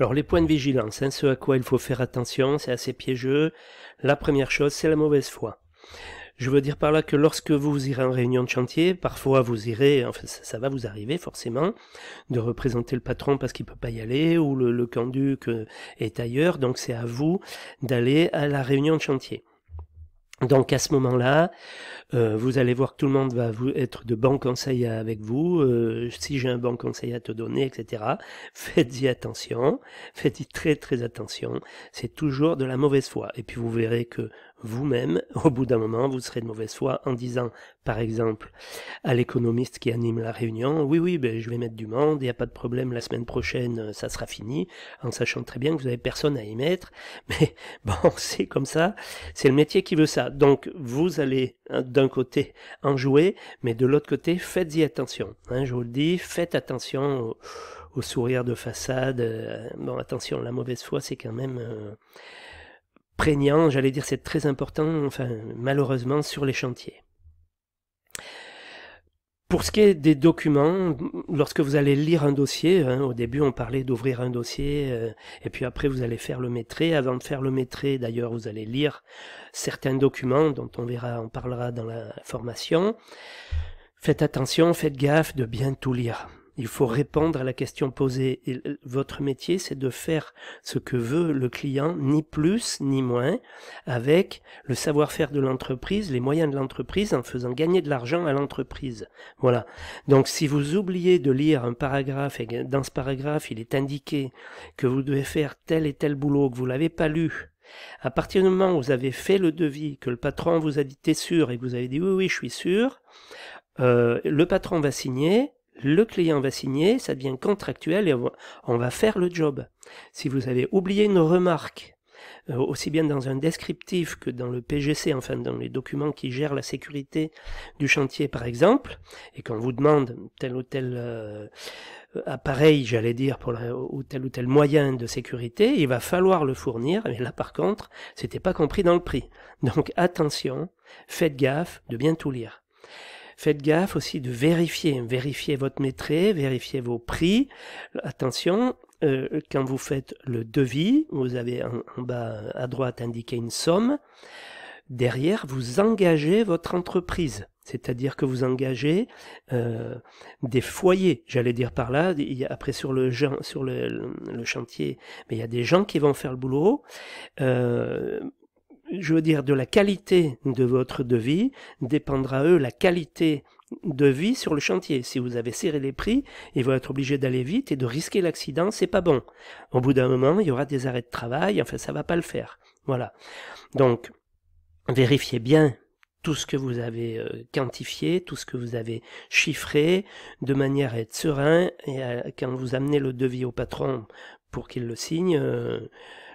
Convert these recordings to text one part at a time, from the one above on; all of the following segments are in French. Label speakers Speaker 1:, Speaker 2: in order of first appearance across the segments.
Speaker 1: Alors les points de vigilance, hein, ce à quoi il faut faire attention, c'est assez piégeux. La première chose, c'est la mauvaise foi. Je veux dire par là que lorsque vous irez en réunion de chantier, parfois vous irez, enfin ça, va vous arriver forcément, de représenter le patron parce qu'il peut pas y aller, ou le, le canduc euh, est ailleurs, donc c'est à vous d'aller à la réunion de chantier. Donc à ce moment-là, euh, vous allez voir que tout le monde va vous être de bons conseils avec vous. Euh, si j'ai un bon conseil à te donner, etc. Faites-y attention, faites-y très très attention. C'est toujours de la mauvaise foi. Et puis vous verrez que vous-même, au bout d'un moment, vous serez de mauvaise foi en disant, par exemple, à l'économiste qui anime la réunion, oui, oui, ben, je vais mettre du monde, il n'y a pas de problème, la semaine prochaine, euh, ça sera fini, en sachant très bien que vous n'avez personne à y mettre, mais bon, c'est comme ça, c'est le métier qui veut ça. Donc, vous allez, hein, d'un côté, en jouer, mais de l'autre côté, faites-y attention. Hein, je vous le dis, faites attention au, sourire de façade. Euh, bon, attention, la mauvaise foi, c'est quand même... Euh, prégnant, j'allais dire c'est très important, enfin malheureusement, sur les chantiers. Pour ce qui est des documents, lorsque vous allez lire un dossier, hein, au début on parlait d'ouvrir un dossier, euh, et puis après vous allez faire le métré. Avant de faire le métré, d'ailleurs, vous allez lire certains documents dont on verra, on parlera dans la formation. Faites attention, faites gaffe de bien tout lire il faut répondre à la question posée. Et votre métier, c'est de faire ce que veut le client, ni plus ni moins, avec le savoir-faire de l'entreprise, les moyens de l'entreprise, en faisant gagner de l'argent à l'entreprise. Voilà. Donc si vous oubliez de lire un paragraphe, et dans ce paragraphe, il est indiqué que vous devez faire tel et tel boulot, que vous l'avez pas lu, à partir du moment où vous avez fait le devis, que le patron vous a dit t'es sûr et que vous avez dit oui oui je suis sûr, euh, le patron va signer, le client va signer, ça devient contractuel et on va faire le job. Si vous avez oublié une remarque, euh, aussi bien dans un descriptif que dans le PGC, enfin dans les documents qui gèrent la sécurité du chantier par exemple, et qu'on vous demande tel ou tel euh, appareil, j'allais dire, pour ou tel ou tel moyen de sécurité, il va falloir le fournir, mais là par contre, c'était pas compris dans le prix. Donc attention, faites gaffe de bien tout lire. Faites gaffe aussi de vérifier, vérifiez votre métrait, vérifiez vos prix. Attention, euh, quand vous faites le devis, vous avez en, bas à droite indiqué une somme. Derrière, vous engagez votre entreprise. C'est-à-dire que vous engagez euh, des foyers, j'allais dire par là. après sur le sur chantier, mais il y a des gens qui vont faire le boulot. Euh, je veux dire, de la qualité de votre devis dépendra eux la qualité de vie sur le chantier. Si vous avez serré les prix, ils vont être obligé d'aller vite et de risquer l'accident, c'est pas bon. Au bout d'un moment, il y aura des arrêts de travail, enfin ça va pas le faire. Voilà. Donc, vérifiez bien tout ce que vous avez euh, quantifié, tout ce que vous avez chiffré, de manière à être serein et quand vous amenez le devis au patron pour qu'il le signe, euh,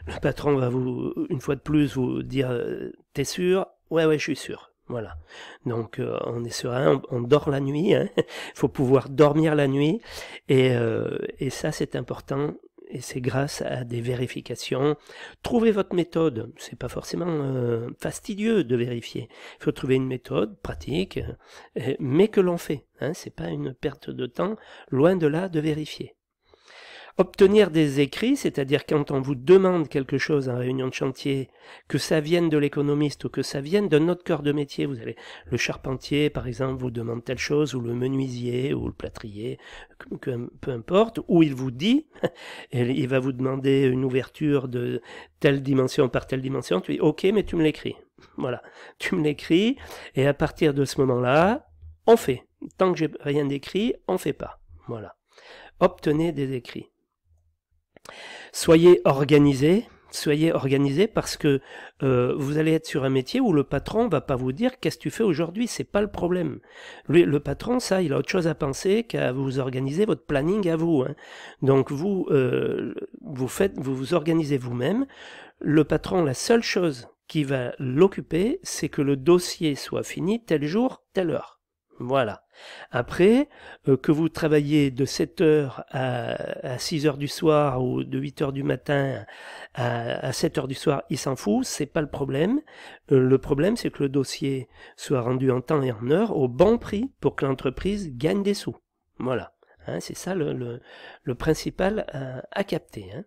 Speaker 1: le patron va vous, une fois de plus, vous dire euh, T'es sûr Ouais, ouais, je suis sûr. Voilà. Donc euh, on est serein, on, dort la nuit. Il hein. faut pouvoir dormir la nuit. Et, euh, et ça, c'est important. Et c'est grâce à des vérifications. Trouvez votre méthode. C'est pas forcément fastidieux de vérifier. Il faut trouver une méthode pratique, mais que l'on fait. Hein, c'est pas une perte de temps. Loin de là de vérifier. Obtenir des écrits, c'est-à-dire quand on vous demande quelque chose en réunion de chantier, que ça vienne de l'économiste ou que ça vienne d'un autre corps de métier, vous allez, le charpentier par exemple vous demande telle chose, ou le menuisier, ou le plâtrier, peu importe, ou il vous dit, il va vous demander une ouverture de telle dimension par telle dimension, tu dis ok mais tu me l'écris. Voilà, tu me l'écris, et à partir de ce moment-là, on fait. Tant que j'ai rien d'écrit, on fait pas. Voilà. Obtenez des écrits. Soyez organisé, soyez organisé parce que euh, vous allez être sur un métier où le patron va pas vous dire qu'est-ce que tu fais aujourd'hui, c'est pas le problème. le patron, ça, il a autre chose à penser qu'à vous organiser votre planning à vous. Hein. Donc vous, euh, vous faites, vous vous organisez vous-même. Le patron, la seule chose qui va l'occuper, c'est que le dossier soit fini tel jour, telle heure. Voilà. Après, euh, que vous travaillez de 7h à, 6h du soir ou de 8h du matin à, 7h du soir, il s'en fout, c'est pas le problème. Euh, le problème, c'est que le dossier soit rendu en temps et en heure au bon prix pour que l'entreprise gagne des sous. Voilà. Hein, c'est ça le, le, principal euh, à, capter. Hein.